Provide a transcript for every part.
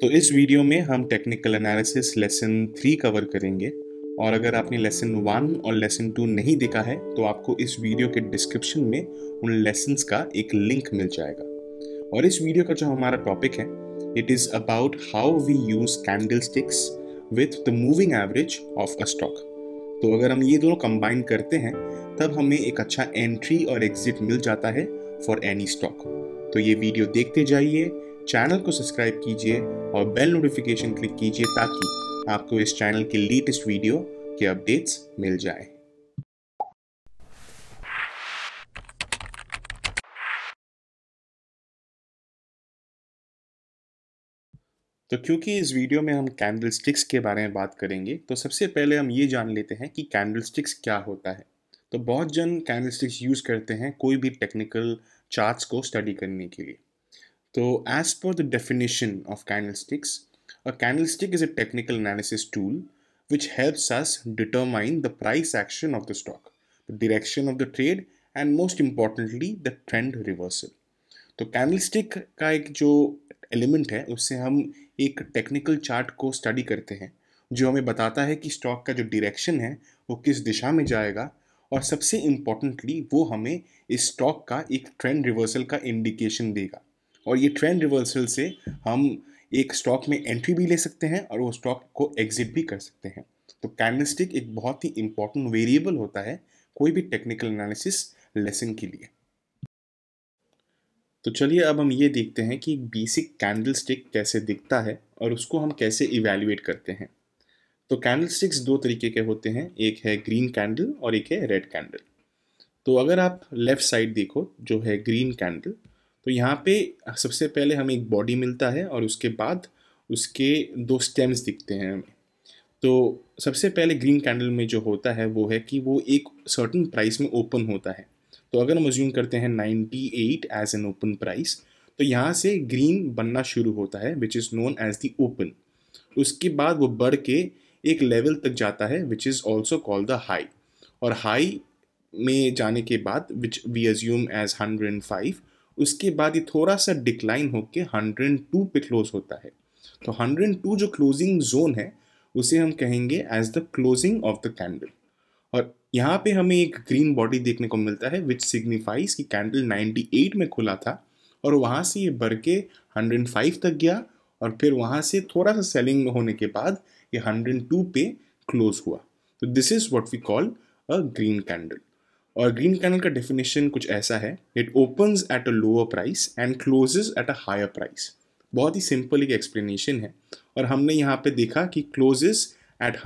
तो इस वीडियो में हम technical analysis lesson three cover करेंगे और अगर आपने लेसन वन और लेसन टू नहीं देखा है तो आपको इस वीडियो के डिस्क्रिप्शन में उन लेसन्स का एक लिंक मिल जाएगा और इस वीडियो का जो हमारा टॉपिक है it is about how we use candlesticks with the moving average of a stock तो अगर हम ये दोनों कंबाइन करते हैं तब हमें एक अच्छा एंट्री और एग्जिट मिल जाता है फॉर एनी स्टॉक तो ये वीडियो देखते जाइए चैनल को सब्सक्राइब कीजिए और बेल नोटिफिकेशन क्लिक कीजिए ताकि आपको इस चैनल के लेटेस्ट वीडियो के अपडेट्स मिल जाए तो क्योंकि इस वीडियो में हम कैंडल स्टिक्स के बारे में बात करेंगे तो सबसे पहले हम ये जान लेते हैं कि कैंडल स्टिक्स क्या होता है तो बहुत जन कैंडल स्टिक्स यूज़ करते हैं कोई भी टेक्निकल चार्ट्स को स्टडी करने के लिए तो एज पर the definition of candlesticks a candlestick is a technical analysis tool which helps us determine the price action of the stock the direction of the trade and most importantly the trend reversal तो candlestick का एक जो element है उससे हम एक technical chart को study करते हैं जो हमें बताता है कि स्टॉक का जो डिरेक्शन है वो किस दिशा में जाएगा और सबसे इम्पोर्टेंटली वो हमें इस स्टॉक का एक ट्रेंड रिवर्सल का इंडिकेशन देगा और ये ट्रेंड रिवर्सल से हम एक स्टॉक में एंट्री भी ले सकते हैं और वो स्टॉक को एग्जिट भी कर सकते हैं तो कैंडलस्टिक एक बहुत ही इंपॉर्टेंट वेरिएबल होता है कोई भी टेक्निकल एनालिसिस लेसन के लिए तो चलिए अब हम ये देखते हैं कि बेसिक कैंडल कैसे दिखता है और उसको हम कैसे इवेल्युएट करते हैं तो कैंडल दो तरीके के होते हैं एक है ग्रीन कैंडल और एक है रेड कैंडल तो अगर आप लेफ़्ट साइड देखो जो है ग्रीन कैंडल तो यहाँ पे सबसे पहले हमें एक बॉडी मिलता है और उसके बाद उसके दो स्टेम्स दिखते हैं हमें तो सबसे पहले ग्रीन कैंडल में जो होता है वो है कि वो एक सर्टन प्राइस में ओपन होता है तो अगर हम अज्यूम करते हैं 98 एज एन ओपन प्राइस तो यहाँ से ग्रीन बनना शुरू होता है which is known as the open उसके बाद वो बढ़ के एक लेवल तक जाता है which is also called the high और हाई में जाने के बाद which we assume as hundred and five उसके बाद ये थोड़ा सा डिक्लाइन होके 102 पे क्लोज होता है तो 102 जो क्लोजिंग जोन है उसे हम कहेंगे as the closing of the candle और यहाँ पे हमें एक ग्रीन बॉडी देखने को मिलता है विच सिग्निफाइज कि कैंडल 98 में खुला था और वहाँ से ये बढ़ के हंड्रेड तक गया और फिर वहाँ से थोड़ा सा सेलिंग होने के बाद ये 102 पे क्लोज हुआ तो this is what we call a green candle और ग्रीन कैनल का डेफिनेशन कुछ ऐसा है it opens at a lower price and closes at a higher price बहुत ही सिंपल एक एक्सप्लेनेशन है और हमने यहाँ पे देखा कि क्लोजेस एट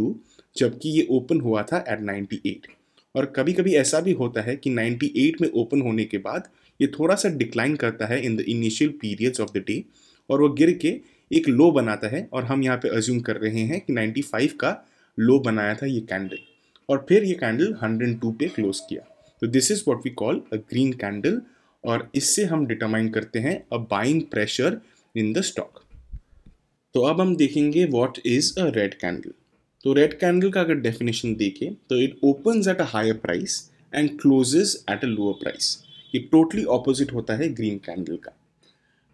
102 जबकि ये ओपन हुआ था एट 98 और कभी कभी ऐसा भी होता है कि 98 में ओपन होने के बाद ये थोड़ा सा डिक्लाइन करता है in the initial periods of the day और वो गिर के एक लो बनाता है और हम यहाँ पे अज्यूम कर रहे हैं कि 95 का लो बनाया था ये कैंडल और फिर ये कैंडल 102 पे क्लोज किया तो this is what we call a green candle और इससे हम डिटरमाइन करते हैं a buying pressure in the stock तो अब हम देखेंगे what is a red candle तो रेड कैंडल का अगर डेफिनेशन देखें तो it open at a higher price and closes at a lower price ये टोटली ऑपोजिट होता है ग्रीन कैंडल का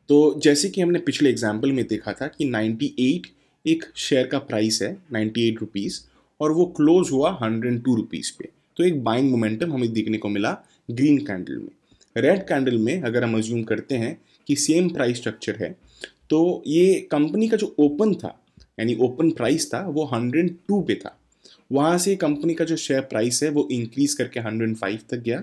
तो जैसे कि हमने पिछले एग्जाम्पल में देखा था कि 98 एक शेयर का प्राइस है 98 एट रुपीज़ और वो क्लोज हुआ हंड्रेड टू रुपीज़ पे तो एक बाइंग मोमेंटम हमें देखने को मिला ग्रीन कैंडल में रेड कैंडल में अगर हम अज्यूम करते हैं कि सेम प्राइस स्ट्रक्चर है तो ये कंपनी का जो ओपन था यानी ओपन प्राइस था वो हंड्रेड टू पे था वहाँ से कंपनी का जो शेयर प्राइस है वो इंक्रीज़ करके हंड्रेड फाइव तक गया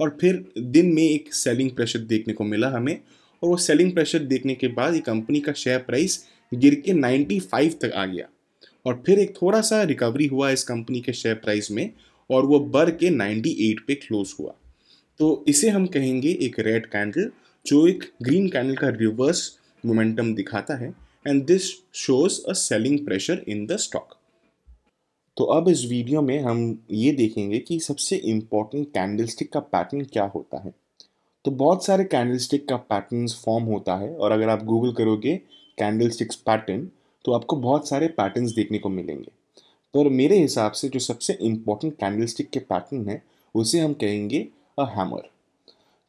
और फिर दिन में एक सेलिंग प्रेशर देखने को मिला हमें और वो सेलिंग प्रेशर देखने के बाद ये कंपनी का शेयर प्राइस गिर के नाइन्टी फाइव तक आ गया और फिर एक थोड़ा सा रिकवरी हुआ इस कंपनी के शेयर प्राइस में और वो बर के 98 पे क्लोज हुआ तो इसे हम कहेंगे एक रेड कैंडल जो एक ग्रीन कैंडल का रिवर्स मोमेंटम दिखाता है and this shows a selling pressure in the stock तो अब इस वीडियो में हम ये देखेंगे कि सबसे इम्पॉर्टेंट कैंडलस्टिक का पैटर्न क्या होता है तो बहुत सारे कैंडलस्टिक का पैटर्न्स फॉर्म होता है और अगर आप गूगल करोगे कैंडलस्टिक्स पैटर्न तो आपको बहुत सारे पैटर्न्स देखने को मिलेंगे पर तो मेरे हिसाब से जो सबसे इम्पॉर्टेंट कैंडलस्टिक के पैटर्न है उसे हम कहेंगे अ हैमर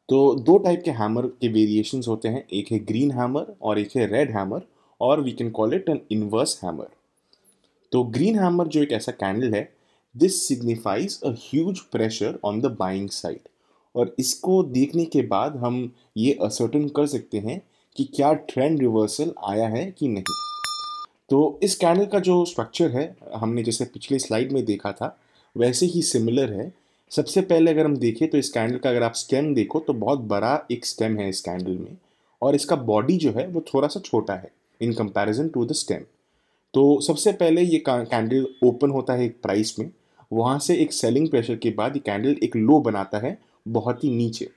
तो दो टाइप के हैमर के वेरिएशंस होते हैं एक है ग्रीन हैमर और एक है रेड हैमर और we can call it an inverse hammer तो ग्रीन हैमर जो एक ऐसा कैंडल है this signifies a huge pressure on the buying side और इसको देखने के बाद हम ये असर्टन कर सकते हैं कि क्या ट्रेंड रिवर्सल आया है कि नहीं तो इस कैंडल का जो स्ट्रक्चर है हमने जैसे पिछले स्लाइड में देखा था वैसे ही सिमिलर है सबसे पहले अगर हम देखें तो इस कैंडल का अगर आप स्टेम देखो तो बहुत बड़ा एक स्टेम है इस कैंडल में और इसका बॉडी जो है वो थोड़ा सा छोटा है in comparison to the stem तो सबसे पहले ये कैंडल ओपन होता है एक प्राइस में वहाँ से एक सेलिंग प्रेशर के बाद ये कैंडल एक लो बनाता है बहुत ही नीचे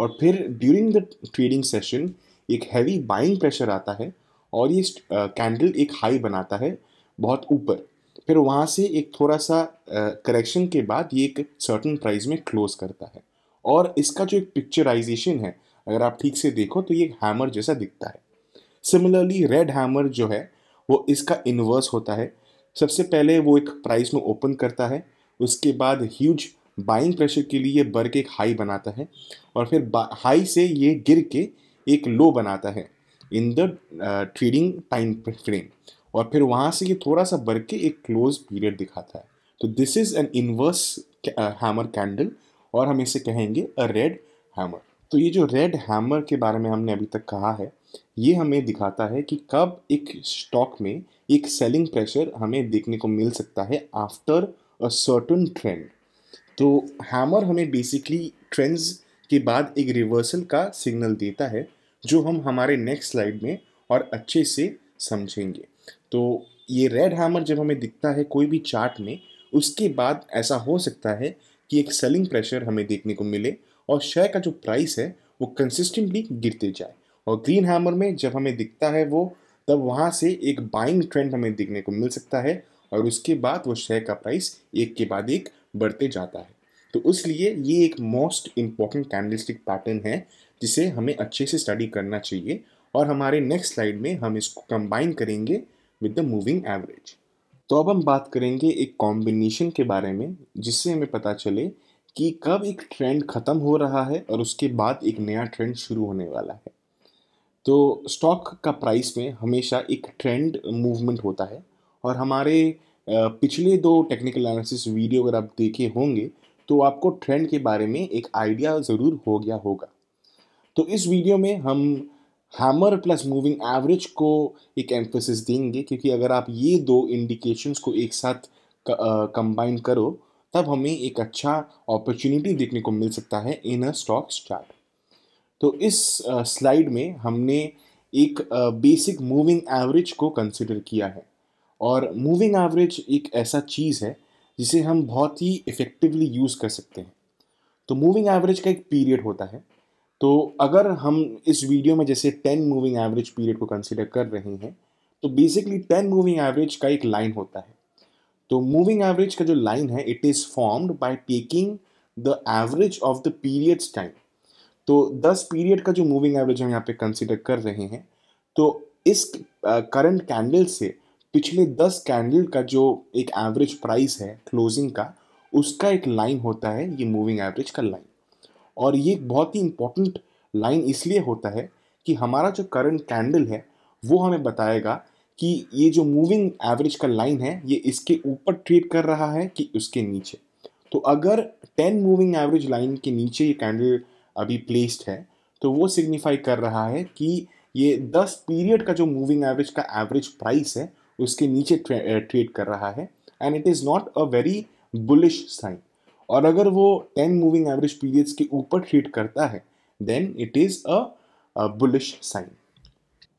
और फिर ड्यूरिंग द ट्रेडिंग सेशन एक हैवी बाइंग प्रेशर आता है और ये कैंडल एक हाई बनाता है बहुत ऊपर फिर वहाँ से एक थोड़ा सा करेक्शन के बाद ये एक सर्टन प्राइस में क्लोज करता है और इसका जो एक पिक्चराइजेशन है अगर आप ठीक से देखो तो ये एक हैमर जैसा दिखता है सिमिलरली रेड हैमर जो है वो इसका इन्वर्स होता है सबसे पहले वो एक प्राइस में ओपन करता है उसके बाद ह्यूज बाइंग प्रेशर के लिए बर्क के एक हाई बनाता है और फिर हाई से ये गिर के एक लो बनाता है in the trading time frame और फिर वहाँ से ये थोड़ा सा बढ़ के एक क्लोज पीरियड दिखाता है तो this is an inverse hammer candle और हम इसे कहेंगे अ रेड हैमर तो ये जो रेड हैमर के बारे में हमने अभी तक कहा है ये हमें दिखाता है कि कब एक स्टॉक में एक सेलिंग प्रेशर हमें देखने को मिल सकता है आफ्टर अ सर्टन ट्रेंड तो हैमर हमें बेसिकली ट्रेंड्स के बाद एक रिवर्सल का सिग्नल देता है जो हम हमारे नेक्स्ट स्लाइड में और अच्छे से समझेंगे तो ये रेड हैमर जब हमें दिखता है कोई भी चार्ट में उसके बाद ऐसा हो सकता है कि एक सेलिंग प्रेशर हमें देखने को मिले और शेयर का जो प्राइस है वो कंसिस्टेंटली गिरते जाए और ग्रीन हैमर में जब हमें दिखता है वो तब वहाँ से एक बाइंग ट्रेंड हमें देखने को मिल सकता है और उसके बाद वो शेयर का प्राइस एक के बाद एक बढ़ते जाता है तो इसलिए ये एक मोस्ट इम्पॉर्टेंट कैंडलस्टिक पैटर्न है जिसे हमें अच्छे से स्टडी करना चाहिए और हमारे नेक्स्ट स्लाइड में हम इसको कंबाइन करेंगे विद द मूविंग एवरेज तो अब हम बात करेंगे एक कॉम्बिनेशन के बारे में जिससे हमें पता चले कि कब एक ट्रेंड ख़त्म हो रहा है और उसके बाद एक नया ट्रेंड शुरू होने वाला है तो स्टॉक का प्राइस में हमेशा एक ट्रेंड मूवमेंट होता है और हमारे पिछले दो टेक्निकल एनालिसिस वीडियो अगर आप देखे होंगे तो आपको ट्रेंड के बारे में एक आइडिया ज़रूर हो गया होगा तो इस वीडियो में हम हैमर प्लस मूविंग एवरेज को एक एम्फोसिस देंगे क्योंकि अगर आप ये दो इंडिकेशंस को एक साथ कंबाइन करो तब हमें एक अच्छा अपॉर्चुनिटी देखने को मिल सकता है इन अ स्टॉक चार्ट तो इस स्लाइड में हमने एक बेसिक मूविंग एवरेज को कंसिडर किया है और मूविंग एवरेज एक ऐसा चीज़ है जिसे हम बहुत ही इफ़ेक्टिवली यूज़ कर सकते हैं तो मूविंग एवरेज का एक पीरियड होता है तो अगर हम इस वीडियो में जैसे टेन मूविंग एवरेज पीरियड को कंसिडर कर रहे हैं तो बेसिकली टेन मूविंग एवरेज का एक लाइन होता है तो मूविंग एवरेज का जो लाइन है it is formed by taking the average of the periods time तो 10 पीरियड का जो मूविंग एवरेज हम यहाँ पे कंसिडर कर रहे हैं तो इस करंट uh, कैंडल से पिछले 10 कैंडल का जो एक एवरेज प्राइस है क्लोजिंग का उसका एक लाइन होता है ये मूविंग एवरेज का लाइन और ये बहुत ही इम्पोर्टेंट लाइन इसलिए होता है कि हमारा जो करंट कैंडल है वो हमें बताएगा कि ये जो मूविंग एवरेज का लाइन है ये इसके ऊपर ट्रेड कर रहा है कि उसके नीचे तो अगर 10 मूविंग एवरेज लाइन के नीचे ये कैंडल अभी प्लेस्ड है तो वो सिग्निफाई कर रहा है कि ये 10 पीरियड का जो मूविंग एवरेज का एवरेज प्राइस है उसके नीचे ट्रेड कर रहा है and it is not a very bullish sign और अगर वो टेन मूविंग एवरेज पीरियड्स के ऊपर ट्रीट करता है then it is a bullish sign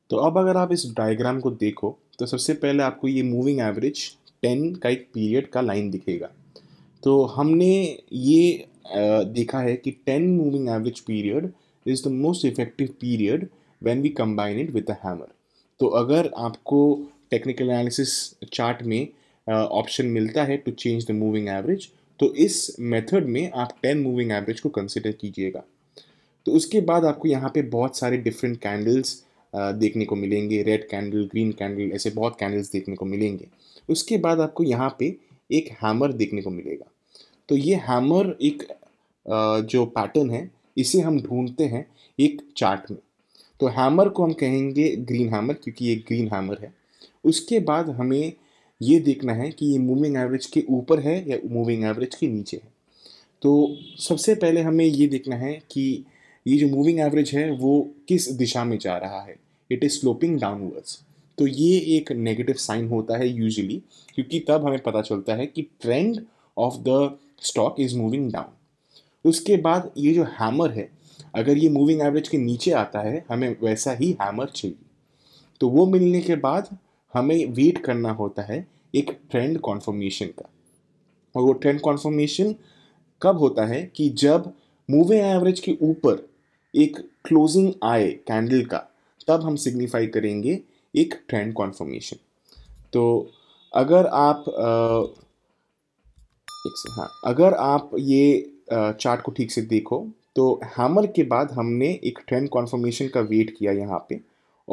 तो अब अगर आप इस डायग्राम को देखो तो सबसे पहले आपको ये मूविंग एवरेज टेन का एक पीरियड का लाइन दिखेगा तो हमने ये देखा है कि ten moving average period is the most effective period when we combine it with a hammer तो अगर आपको टेक्निकल एनालिसिस चार्ट में ऑप्शन मिलता है to change the moving average तो इस मेथड में आप टेन मूविंग एवरेज को कंसिडर कीजिएगा तो उसके बाद आपको यहाँ पे बहुत सारे डिफरेंट कैंडल्स देखने को मिलेंगे रेड कैंडल ग्रीन कैंडल ऐसे बहुत कैंडल्स देखने को मिलेंगे उसके बाद आपको यहाँ पे एक हैमर देखने को मिलेगा तो ये हैमर एक जो पैटर्न है इसे हम ढूंढते हैं एक चार्ट में तो हैमर को हम कहेंगे ग्रीन हैमर क्योंकि ये ग्रीन हैमर है उसके बाद हमें ये देखना है कि ये मूविंग एवरेज के ऊपर है या मूविंग एवरेज के नीचे है तो सबसे पहले हमें ये देखना है कि ये जो मूविंग एवरेज है वो किस दिशा में जा रहा है इट इज़ स्लोपिंग डाउनवर्ड्स तो ये एक नेगेटिव साइन होता है यूजली क्योंकि तब हमें पता चलता है कि trend of the stock is moving down उसके बाद ये जो हैमर है अगर ये मूविंग एवरेज के नीचे आता है हमें वैसा ही हैमर चाहिए तो वो मिलने के बाद हमें वेट करना होता है एक ट्रेंड कॉन्फर्मेशन का और वो ट्रेंड कॉन्फर्मेशन कब होता है कि जब मूविंग एवरेज के ऊपर एक क्लोजिंग आए कैंडल का तब हम सिग्निफाई करेंगे एक ट्रेंड कॉन्फर्मेशन तो अगर आप आ, हाँ अगर आप ये चार्ट को ठीक से देखो तो हैमर के बाद हमने एक ट्रेंड कॉन्फर्मेशन का वेट किया यहाँ पे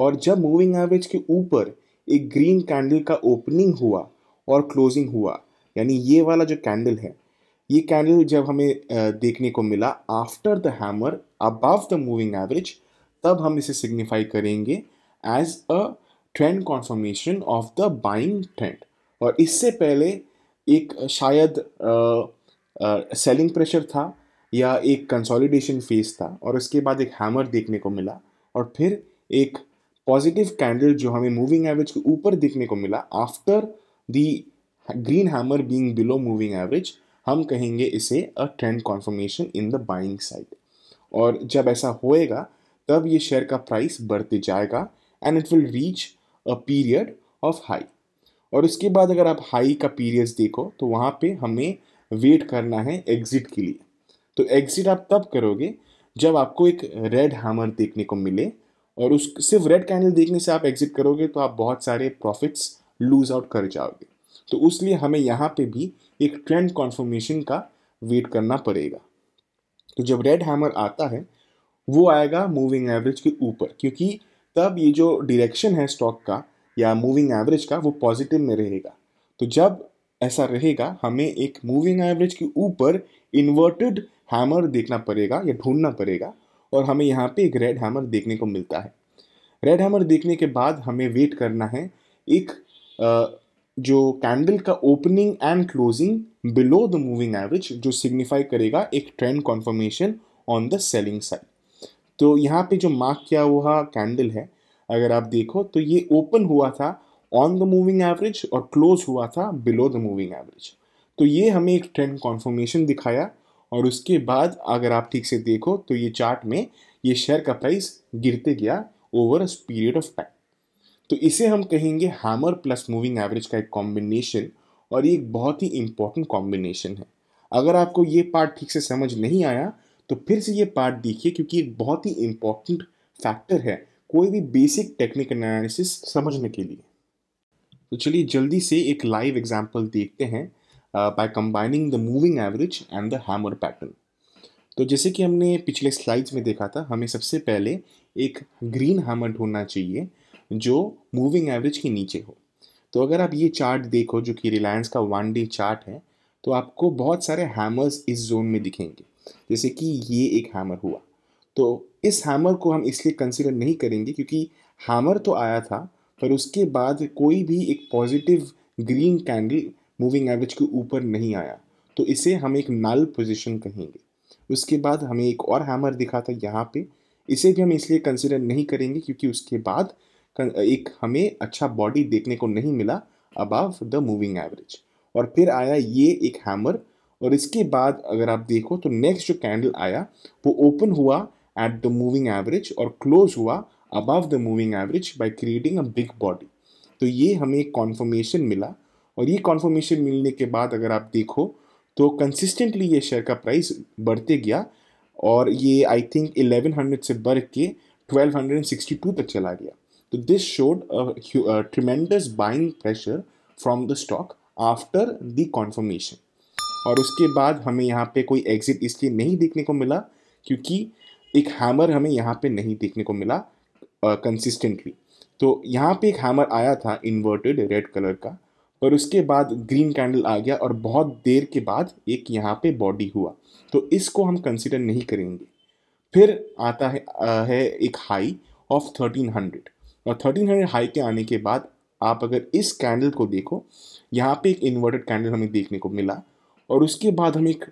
और जब मूविंग एवरेज के ऊपर एक ग्रीन कैंडल का ओपनिंग हुआ और क्लोजिंग हुआ यानी ये वाला जो कैंडल है ये कैंडल जब हमें देखने को मिला after the hammer above the moving average तब हम इसे सिग्निफाई करेंगे as a trend confirmation of the buying trend और इससे पहले एक शायद सेलिंग uh, प्रेशर uh, था या एक कंसोलिडेशन फेज था और उसके बाद एक हैमर देखने को मिला और फिर एक पॉजिटिव कैंडल जो हमें मूविंग एवरेज के ऊपर दिखने को मिला after the green hammer being below moving average हम कहेंगे इसे a trend confirmation in the buying side और जब ऐसा होएगा तब ये शेयर का प्राइस बढ़ते जाएगा and it will reach a period of high और उसके बाद अगर आप हाई का पीरियड्स देखो तो वहाँ पे हमें वेट करना है एग्ज़िट के लिए तो एग्ज़िट आप तब करोगे जब आपको एक रेड हैमर देखने को मिले और उस सिर्फ रेड कैंडल देखने से आप एग्जिट करोगे तो आप बहुत सारे प्रॉफिट्स लूज आउट कर जाओगे तो उसलिए हमें यहाँ पे भी एक ट्रेंड कॉन्फर्मेशन का वेट करना पड़ेगा तो जब रेड हैमर आता है वो आएगा मूविंग एवरेज के ऊपर क्योंकि तब ये जो डिरेक्शन है स्टॉक का या मूविंग एवरेज का वो पॉजिटिव में रहेगा तो जब ऐसा रहेगा हमें एक मूविंग एवरेज के ऊपर इन्वर्टेड हैमर देखना पड़ेगा या ढूंढना पड़ेगा और हमें यहाँ पे एक रेड हैमर देखने को मिलता है रेड हैमर देखने के बाद हमें वेट करना है एक जो कैंडल का opening and closing below the moving average जो सिग्निफाई करेगा एक trend confirmation on the selling side तो यहाँ पे जो मार्क किया हुआ कैंडल है अगर आप देखो तो ये ओपन हुआ था ऑन द मूविंग एवरेज और क्लोज हुआ था बिलो द मूविंग एवरेज तो ये हमें एक ट्रेंड कॉन्फर्मेशन दिखाया और उसके बाद अगर आप ठीक से देखो तो ये चार्ट में ये शेयर का प्राइस गिरते गया over a period of time तो इसे हम कहेंगे हैमर प्लस मूविंग एवरेज का एक कॉम्बिनेशन और ये एक बहुत ही इंपॉर्टेंट कॉम्बिनेशन है अगर आपको ये पार्ट ठीक से समझ नहीं आया तो फिर से ये पार्ट देखिए क्योंकि एक बहुत ही इंपॉर्टेंट फैक्टर है कोई भी बेसिक टेक्निकल एनालिसिस समझने के लिए तो चलिए जल्दी से एक लाइव एग्जाम्पल देखते हैं by combining the moving average and the hammer pattern तो जैसे कि हमने पिछले स्लाइड्स में देखा था हमें सबसे पहले एक ग्रीन हैमर ढूंढना चाहिए जो मूविंग एवरेज के नीचे हो तो अगर आप ये चार्ट देखो जो कि रिलायंस का वन डे चार्ट है तो आपको बहुत सारे हैमर्स इस जोन में दिखेंगे जैसे कि ये एक हैमर हुआ तो इस हैमर को हम इसलिए कंसिडर नहीं करेंगे क्योंकि हैमर तो आया था पर उसके बाद कोई भी एक positive green candle moving average के ऊपर नहीं आया तो इसे हम एक नल पोजिशन कहेंगे उसके बाद हमें एक और हैमर दिखा था यहाँ पे इसे भी हम इसलिए कंसिडर नहीं करेंगे क्योंकि उसके बाद एक हमें अच्छा बॉडी देखने को नहीं मिला अबव द मूविंग एवरेज और फिर आया ये एक हैमर और इसके बाद अगर आप देखो तो नेक्स्ट जो कैंडल आया वो ओपन हुआ एट द मूविंग एवरेज और क्लोज हुआ above the moving average by creating a big body तो ये हमें एक कॉन्फर्मेशन मिला और ये कॉन्फर्मेशन मिलने के बाद अगर आप देखो तो कंसिस्टेंटली ये शेयर का प्राइस बढ़ते गया और ये आई थिंक 1100 से बढ़ के 1262 तक चला गया तो this showed tremendous buying pressure from the stock after the confirmation और उसके बाद हमें यहाँ पे कोई एग्जिट इसलिए नहीं देखने को मिला क्योंकि एक हैमर हमें यहाँ पे नहीं देखने को मिला कंसिस्टेंटली uh, तो यहाँ पे एक हैमर आया था इन्वर्टेड रेड कलर का और उसके बाद ग्रीन कैंडल आ गया और बहुत देर के बाद एक यहाँ पे बॉडी हुआ तो इसको हम कंसिडर नहीं करेंगे फिर आता है आ, है एक हाई ऑफ थर्टीन हंड्रेड और थर्टीन हंड्रेड हाई के आने के बाद आप अगर इस कैंडल को देखो यहाँ पे एक इन्वर्टेड कैंडल हमें देखने को मिला और उसके बाद हम एक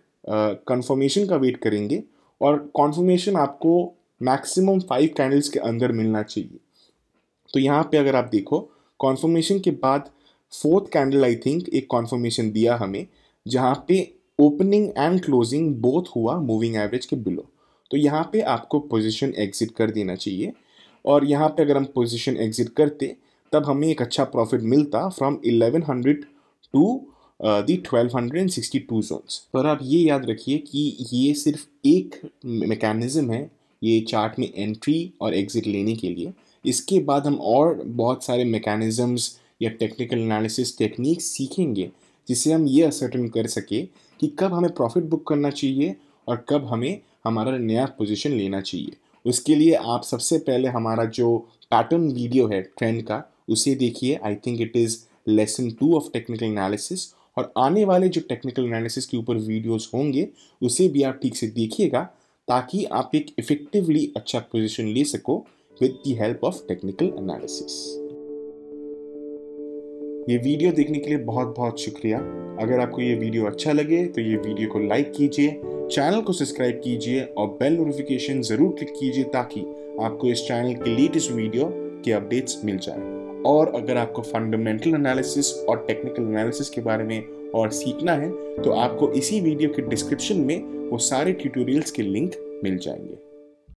कन्फर्मेशन का वेट करेंगे और कॉन्फर्मेशन आपको मैक्सिमम फाइव कैंडल्स के अंदर मिलना चाहिए तो यहाँ पे अगर आप देखो कॉन्फर्मेशन के बाद फोर्थ कैंडल आई थिंक एक कॉन्फर्मेशन दिया हमें जहाँ पे ओपनिंग एंड क्लोजिंग बोथ हुआ मूविंग एवरेज के बिलो तो यहाँ पे आपको पोजीशन एग्जिट कर देना चाहिए और यहाँ पे अगर हम पोजीशन एग्जिट करते तब हमें एक अच्छा प्रॉफिट मिलता फ्रॉम 1100 टू दी 1262 जोन्स पर आप ये याद रखिए कि ये सिर्फ एक मेकेनिज़्म है ये चार्ट में एंट्री और एग्ज़िट लेने के लिए इसके बाद हम और बहुत सारे मेकेनिज़म्स या टेक्निकल एनालिसिस टेक्निक सीखेंगे जिससे हम ये असर्टन कर सके कि कब हमें प्रॉफिट बुक करना चाहिए और कब हमें हमारा नया पोजीशन लेना चाहिए उसके लिए आप सबसे पहले हमारा जो पैटर्न वीडियो है ट्रेंड का उसे देखिए I think it is lesson two of technical analysis और आने वाले जो टेक्निकल एनालिसिस के ऊपर वीडियोस होंगे उसे भी आप ठीक से देखिएगा ताकि आप एक इफ़ेक्टिवली अच्छा पोजीशन ले सको with the help of technical analysis ये वीडियो देखने के लिए बहुत बहुत शुक्रिया अगर आपको ये वीडियो अच्छा लगे तो ये वीडियो को लाइक कीजिए चैनल को सब्सक्राइब कीजिए और बेल नोटिफिकेशन ज़रूर क्लिक कीजिए ताकि आपको इस चैनल के लेटेस्ट वीडियो के अपडेट्स मिल जाए और अगर आपको फंडामेंटल एनालिसिस और टेक्निकल एनालिसिस के बारे में और सीखना है तो आपको इसी वीडियो के डिस्क्रिप्शन में वो सारे ट्यूटोरियल्स के लिंक मिल जाएंगे